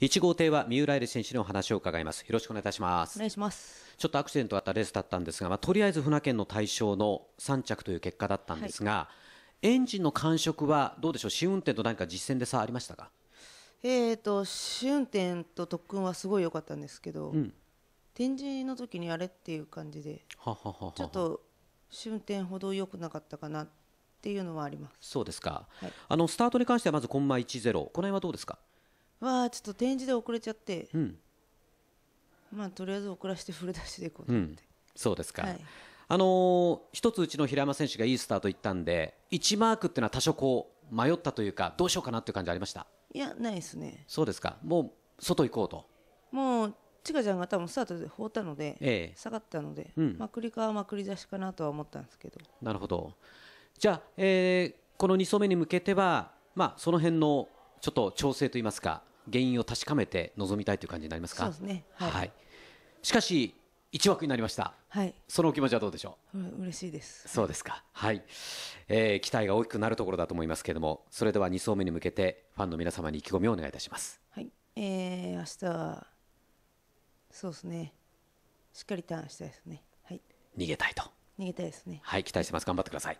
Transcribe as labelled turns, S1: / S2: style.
S1: 1号艇は三浦愛梨選手にお話を伺います。よろしくお願いいたします。お願いします。ちょっとアクシデントあったレースだったんですが、まあ、とりあえず船券の対象の3着という結果だったんですが、はい、エンジンの感触はどうでしょう、試運転と何か実践で差ありましたか
S2: えーと、試運転と特訓はすごい良かったんですけど、うん、展示の時にあれっていう感じで、
S1: はははちょっ
S2: と試運転ほど良くなかったかなっていうのはあります。
S1: そうですか。はい、あのスタートに関してはまずコンマ10、この辺はどうですか。
S2: わあちょっと展示で遅れちゃって、うん、まあとりあえず遅らせてフル出しでいこ
S1: うと思って、うん、そうですか、はい、あのー、一つうちの平山選手がいいスタートいったんで1マークっていうのは多少こう迷ったというかどうしようかなっていう感じありました
S2: いやないですね
S1: そうですかもう外行こうと
S2: もうちかちゃんが多分スタートで放ったので、
S1: ええ、下がっ
S2: たので、うん、まくりかまくり出しかなとは思ったんですけど
S1: なるほどじゃあ、えー、この2走目に向けては、まあ、その辺のちょっと調整といいますか原因を確かめて臨みたいという感じになりますか。そうですね、はい、はい。しかし一枠になりました。はい。その気持ちはどうでしょ
S2: う。嬉しいです。
S1: そうですか。はい、えー。期待が大きくなるところだと思いますけれども、それでは2走目に向けてファンの皆様に意気込みをお願いいたします。は
S2: い。えー、明日はそうですね。しっかりターンしたいですね。はい。逃げたいと。逃げたいですね。
S1: はい。期待してます。頑張ってください。